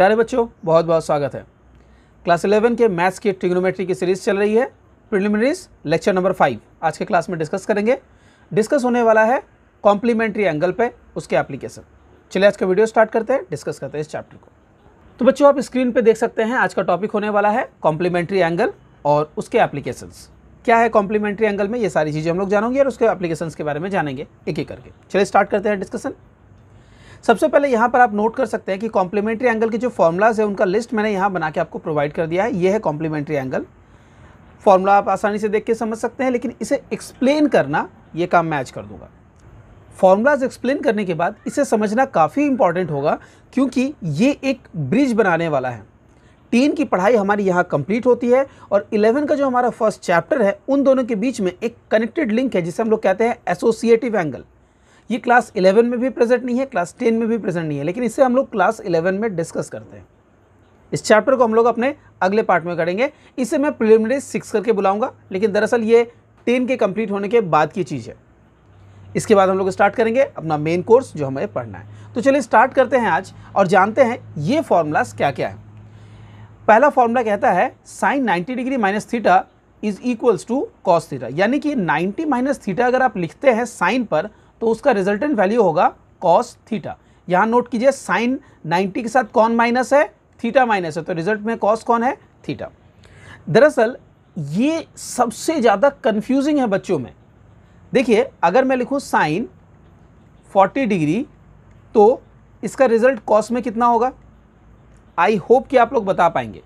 प्यारे बच्चों बहुत बहुत स्वागत है क्लास इलेवन के मैथ्स की ट्रिग्नोमेट्री की सीरीज़ चल रही है प्रिलिमिनरीज लेक्चर नंबर फाइव आज के क्लास में डिस्कस करेंगे डिस्कस होने वाला है कॉम्प्लीमेंट्री एंगल पे उसके एप्लीकेशन चलिए आज का वीडियो स्टार्ट करते हैं डिस्कस करते हैं इस चैप्टर को तो बच्चों आप स्क्रीन पर देख सकते हैं आज का टॉपिक होने वाला है कॉम्प्लीमेंट्री एंगल और उसके एप्लीकेशन क्या है कॉम्प्लीमेंट्री एंगल में ये सारी चीज़ें हम लोग जानेंगे और उसके एप्लीकेशन के बारे में जानेंगे एक एक करके चलिए स्टार्ट करते हैं डिस्कशन सबसे पहले यहाँ पर आप नोट कर सकते हैं कि कॉम्प्लीमेंट्री एंगल के जो फॉर्मूलाज है उनका लिस्ट मैंने यहाँ बना के आपको प्रोवाइड कर दिया है ये है कॉम्प्लीमेंट्री एंगल फॉर्मूला आप आसानी से देख के समझ सकते हैं लेकिन इसे एक्सप्लेन करना ये काम मैच कर दूंगा फॉर्मूलाज एक्सप्लेन करने के बाद इसे समझना काफ़ी इंपॉर्टेंट होगा क्योंकि ये एक ब्रिज बनाने वाला है टेन की पढ़ाई हमारी यहाँ कंप्लीट होती है और इलेवन का जो हमारा फर्स्ट चैप्टर है उन दोनों के बीच में एक कनेक्टेड लिंक है जिसे हम लोग कहते हैं एसोसिएटिव एंगल ये क्लास इलेवन में भी प्रेजेंट नहीं है क्लास टेन में भी प्रेजेंट नहीं है लेकिन इसे हम लोग क्लास इलेवन में डिस्कस करते हैं इस चैप्टर को हम लोग अपने अगले पार्ट में करेंगे इसे मैं प्रिलिमिनरी सिक्स करके बुलाऊंगा लेकिन दरअसल ये टेन के कंप्लीट होने के बाद की चीज़ है इसके बाद हम लोग स्टार्ट करेंगे अपना मेन कोर्स जो हमें पढ़ना है तो चलिए स्टार्ट करते हैं आज और जानते हैं ये फॉर्मूलाज क्या क्या है पहला फॉर्मूला कहता है sine 90 degree minus theta is equals to cos theta यानी कि 90 माइनस थीटा अगर आप लिखते हैं साइन पर तो उसका रिजल्टेंट वैल्यू होगा कॉस थीटा यहाँ नोट कीजिए साइन 90 के साथ कौन माइनस है थीटा माइनस है तो रिजल्ट में कॉस कौन है थीटा दरअसल ये सबसे ज़्यादा कन्फ्यूजिंग है बच्चों में देखिए अगर मैं लिखूँ साइन 40 डिग्री तो इसका रिजल्ट कॉस में कितना होगा आई होप कि आप लोग बता पाएंगे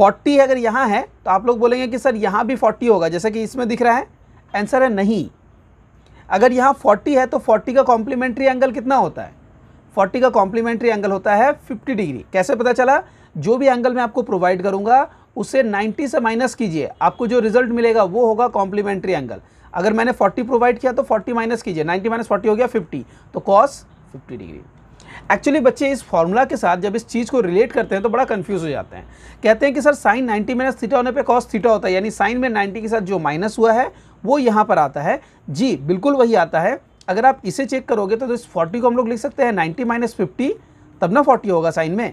40 अगर यहाँ है तो आप लोग बोलेंगे कि सर यहाँ भी 40 होगा जैसा कि इसमें दिख रहा है आंसर है नहीं अगर यहाँ 40 है तो 40 का कॉम्प्लीमेंट्री एंगल कितना होता है 40 का कॉम्प्लीमेंट्री एंगल होता है 50 डिग्री कैसे पता चला जो भी एंगल मैं आपको प्रोवाइड करूँगा उसे 90 से माइनस कीजिए आपको जो रिजल्ट मिलेगा वो होगा कॉम्प्लीमेंट्री एंगल अगर मैंने 40 प्रोवाइड किया तो 40 माइनस कीजिए 90 माइनस फोर्टी हो गया 50 तो कॉस 50 डिग्री एक्चुअली बच्चे इस फॉर्मूला के साथ जब इस चीज़ को रिलेट करते हैं तो बड़ा कंफ्यूज हो जाते हैं कहते हैं कि सर साइन 90 माइनस थीटा होने पे कॉस थीटा होता है यानी साइन में 90 के साथ जो माइनस हुआ है वो यहाँ पर आता है जी बिल्कुल वही आता है अगर आप इसे चेक करोगे तो, इस फोर्टी को हम लोग लिख सकते हैं नाइन्टी माइनस फिफ्टी तब ना फोर्टी होगा साइन में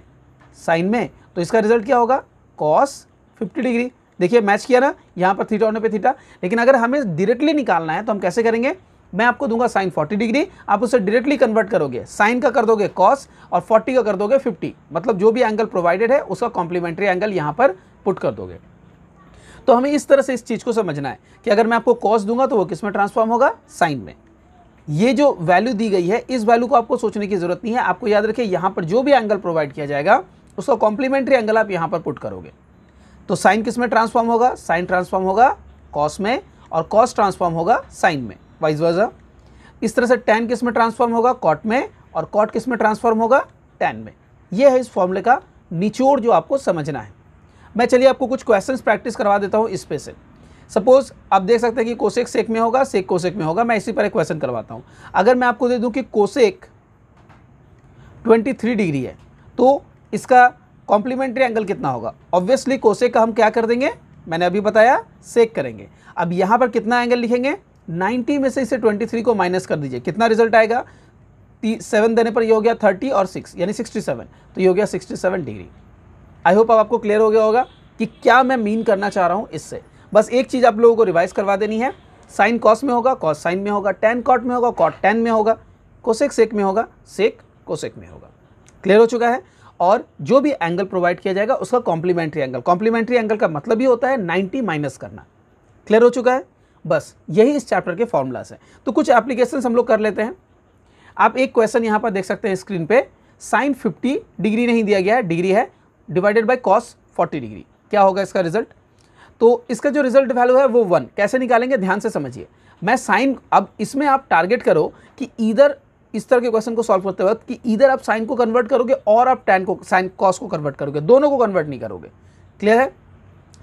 साइन में तो इसका रिजल्ट क्या होगा कॉस फिफ्टी डिग्री देखिए मैच किया ना यहाँ पर थीटा होने पे थीटा लेकिन अगर हमें डायरेक्टली निकालना है तो हम कैसे करेंगे मैं आपको दूंगा साइन 40 डिग्री आप उसे डायरेक्टली कन्वर्ट करोगे साइन का कर दोगे कॉस और 40 का कर दोगे 50 मतलब जो भी एंगल प्रोवाइडेड है उसका कॉम्प्लीमेंट्री एंगल यहाँ पर पुट कर दोगे तो हमें इस तरह से इस चीज़ को समझना है कि अगर मैं आपको कॉस दूंगा तो वो किस में ट्रांसफॉर्म होगा साइन में ये जो वैल्यू दी गई है इस वैल्यू को आपको सोचने की ज़रूरत नहीं है आपको याद रखिए यहाँ पर जो भी एंगल प्रोवाइड किया जाएगा उसका कॉम्प्लीमेंट्री एंगल आप यहाँ पर पुट करोगे तो साइन किस में ट्रांसफॉर्म होगा साइन ट्रांसफॉर्म होगा कॉस में और कॉस ट्रांसफॉर्म होगा साइन में वाइज वर्जा इस तरह से टेन किस में ट्रांसफॉर्म होगा कॉट में और कॉट किस में ट्रांसफॉर्म होगा टेन में यह है इस फॉर्मूले का निचोड़ जो आपको समझना है मैं चलिए आपको कुछ क्वेश्चंस प्रैक्टिस करवा देता हूँ इस पे से सपोज आप देख सकते हैं कि कोसेक सेक में होगा सेक कोसेक में होगा मैं इसी पर एक क्वेश्चन करवाता हूँ अगर मैं आपको दे दूँ कि कोसेक 23 डिग्री है तो इसका कॉम्प्लीमेंट्री एंगल कितना होगा ऑब्वियसली कोसेक का हम क्या कर देंगे मैंने अभी बताया सेक करेंगे अब यहाँ पर कितना एंगल लिखेंगे 90 में से इसे 23 को माइनस कर दीजिए कितना रिजल्ट आएगा सेवन देने पर ये हो गया 30 और 6 यानी 67 तो ये हो गया 67 डिग्री आई होप अब आपको क्लियर हो गया होगा कि क्या मैं मीन करना चाह रहा हूँ इससे बस एक चीज़ आप लोगों को रिवाइज करवा देनी है साइन कॉस में होगा कॉस साइन में होगा टेन कॉट में होगा कॉट टेन में होगा कोसेक सेक में होगा सेक कोसेक में होगा क्लियर हो चुका है और जो भी एंगल प्रोवाइड किया जाएगा उसका कॉम्प्लीमेंट्री एंगल कॉम्प्लीमेंट्री एंगल का मतलब ही होता है 90 माइनस करना क्लियर हो चुका है बस यही इस चैप्टर के फॉर्मूलाज हैं तो कुछ एप्लीकेशन हम लोग कर लेते हैं आप एक क्वेश्चन यहाँ पर देख सकते हैं स्क्रीन पे साइन 50 डिग्री नहीं दिया गया है डिग्री है divided by cos forty degree क्या होगा इसका रिजल्ट तो इसका जो रिजल्ट वैल्यू है वो वन कैसे निकालेंगे ध्यान से समझिए मैं साइन अब इसमें आप टारगेट करो कि इधर इस तरह के क्वेश्चन को सॉल्व करते वक्त कि इधर आप साइन को कन्वर्ट करोगे और आप टेन को साइन कॉस को कन्वर्ट करोगे दोनों को कन्वर्ट नहीं करोगे क्लियर है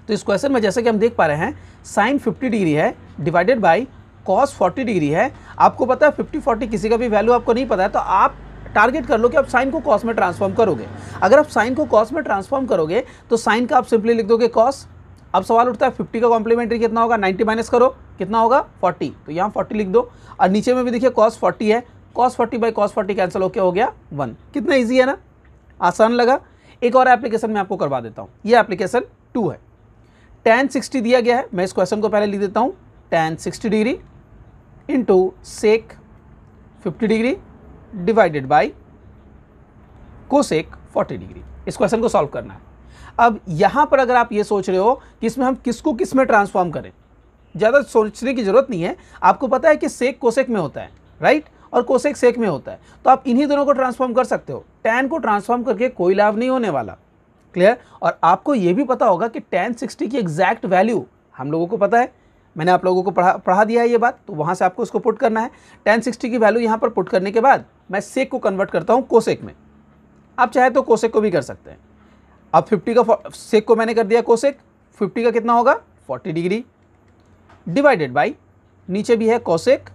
तो इस क्वेश्चन में जैसे कि हम देख पा रहे हैं साइन 50 डिग्री है डिवाइडेड बाई कॉस 40 डिग्री है आपको पता है 50 40 किसी का भी वैल्यू आपको नहीं पता है तो आप टारगेट कर लो कि आप साइन को कॉस में ट्रांसफॉर्म करोगे अगर आप साइन को कॉस में ट्रांसफॉर्म करोगे तो साइन का आप सिंपली लिख दोगे कॉस अब सवाल उठता है फिफ्टी का कॉम्प्लीमेंट्री कितना होगा नाइन्टी माइनस करो कितना होगा फोर्टी तो यहाँ फोर्टी लिख दो और नीचे में भी देखिए कॉस फोर्टी है cos forty by cos forty cancel होकर हो गया वन कितना ईजी है ना आसान लगा एक और एप्लीकेशन मैं आपको करवा देता हूँ ये एप्लीकेशन टू है टेन सिक्सटी दिया गया है मैं इस क्वेश्चन को पहले लिख देता हूँ tan sixty degree into sec fifty degree divided by cosec 40 degree इस क्वेश्चन को सॉल्व करना है अब यहां पर अगर आप ये सोच रहे हो कि इसमें हम किसको किस में ट्रांसफॉर्म करें ज़्यादा सोचने की ज़रूरत नहीं है आपको पता है कि सेक कोसेक में होता है राइट और कोसेक सेक में होता है तो आप इन्हीं दोनों को ट्रांसफॉर्म कर सकते हो टैन को ट्रांसफॉर्म करके कोई लाभ नहीं होने वाला क्लियर और आपको यह भी पता होगा कि टेन सिक्सटी की एग्जैक्ट वैल्यू हम लोगों को पता है मैंने आप लोगों को पढ़ा पढ़ा दिया है ये बात तो वहाँ से आपको उसको पुट करना है टेन सिक्सटी की वैल्यू यहाँ पर पुट करने के बाद मैं सेक को कन्वर्ट करता हूँ कोसेक में आप चाहे तो कोसेक को भी कर सकते हैं अब फिफ्टी का सेक को मैंने कर दिया कोसेक फिफ्टी का कितना होगा फोर्टी डिग्री डिवाइडेड बाई नीचे भी है कोसेक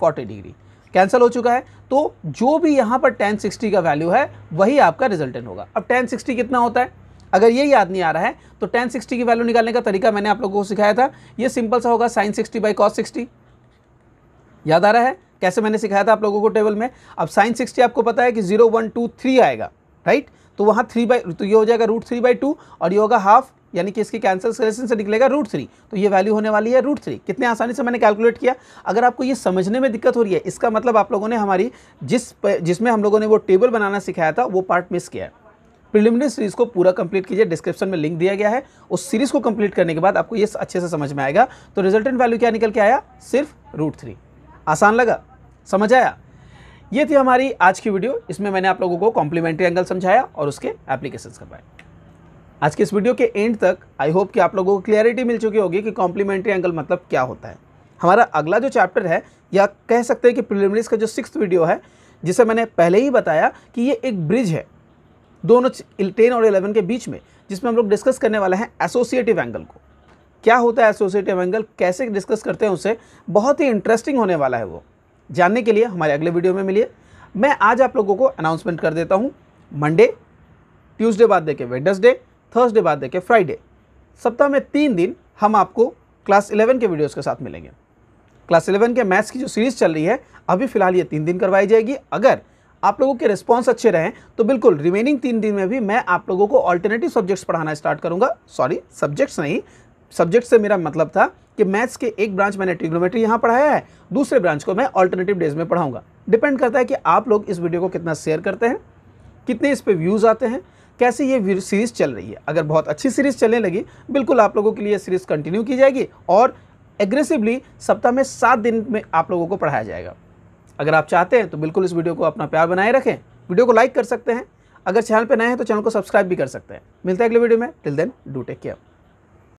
फोर्टी डिग्री कैंसिल हो चुका है तो जो भी यहाँ पर टेन सिक्सटी का वैल्यू है वही आपका रिजल्टेंट होगा अब टेन सिक्सटी कितना होता है अगर ये याद नहीं आ रहा है तो टेन सिक्सटी की वैल्यू निकालने का तरीका मैंने आप लोगों को सिखाया था ये सिंपल सा होगा sine sixty by cos sixty याद आ रहा है कैसे मैंने सिखाया था आप लोगों को टेबल में अब साइन सिक्सटी आपको पता है कि जीरो वन टू थ्री आएगा राइट तो वहाँ थ्री बाई तो ये हो जाएगा रूट थ्री बाई टू और ये होगा हाफ यानी कि इसकी कैंसल सलेशन से निकलेगा रूट थ्री तो ये वैल्यू होने वाली है रूट थ्री कितने आसानी से मैंने कैलकुलेट किया अगर आपको ये समझने में दिक्कत हो रही है इसका मतलब आप लोगों ने हमारी जिस जिसमें हम लोगों ने वो टेबल बनाना सिखाया था वो पार्ट मिस किया है प्रिलिमिनरी सीरीज़ को पूरा कंप्लीट कीजिए डिस्क्रिप्शन में लिंक दिया गया है उस सीरीज़ को कंप्लीट करने के बाद आपको ये अच्छे से समझ में आएगा तो रिजल्टेंट वैल्यू क्या निकल के आया सिर्फ रूट थ्री आसान लगा समझ आया ये थी हमारी आज की वीडियो इसमें मैंने आप लोगों को कॉम्प्लीमेंट्री एंगल समझाया और उसके एप्लीकेशन करवाए आज के इस वीडियो के एंड तक आई होप कि आप लोगों को क्लियरिटी मिल चुकी होगी कि कॉम्प्लीमेंट्री एंगल मतलब क्या होता है हमारा अगला जो चैप्टर है या कह सकते हैं कि प्रिलिमिनरीज का जो सिक्स वीडियो है जिसे मैंने पहले ही बताया कि ये एक ब्रिज है दोनों टेन और इलेवन के बीच में जिसमें हम लोग डिस्कस करने वाले हैं एसोसिएटिव एंगल को क्या होता है एसोसिएटिव एंगल कैसे डिस्कस करते हैं उसे बहुत ही इंटरेस्टिंग होने वाला है वो जानने के लिए हमारे अगले वीडियो में मिलिए मैं आज आप लोगों को अनाउंसमेंट कर देता हूँ मंडे ट्यूसडे बाद देखे वेडनसडे थर्सडे बाद देखे फ्राइडे सप्ताह में तीन दिन हम आपको क्लास इलेवन के वीडियोज़ के साथ मिलेंगे क्लास इलेवन के मैथ्स की जो सीरीज़ चल रही है अभी फ़िलहाल ये तीन दिन करवाई जाएगी अगर आप लोगों के रिस्पॉन्स अच्छे रहें तो बिल्कुल रिमेनिंग तीन दिन में भी मैं आप लोगों को ऑल्टरनेटिव सब्जेक्ट्स पढ़ाना स्टार्ट करूँगा सॉरी सब्जेक्ट्स नहीं सब्जेक्ट से मेरा मतलब था कि मैथ्स के एक ब्रांच मैंने ट्रिग्नोमेट्री यहाँ पढ़ाया है दूसरे ब्रांच को मैं ऑल्टरनेटिव डेज में पढ़ाऊंगा डिपेंड करता है कि आप लोग इस वीडियो को कितना शेयर करते हैं कितने इस पर व्यूज़ आते हैं कैसे ये सीरीज़ चल रही है अगर बहुत अच्छी सीरीज़ चलने लगी बिल्कुल आप लोगों के लिए सीरीज़ कंटिन्यू की जाएगी और एग्रेसिवली सप्ताह में सात दिन में आप लोगों को पढ़ाया जाएगा अगर आप चाहते हैं तो बिल्कुल इस वीडियो को अपना प्यार बनाए रखें वीडियो को लाइक कर सकते हैं अगर चैनल पर नए हैं तो चैनल को सब्सक्राइब भी कर सकते हैं मिलते हैं अगले वीडियो में till then do take care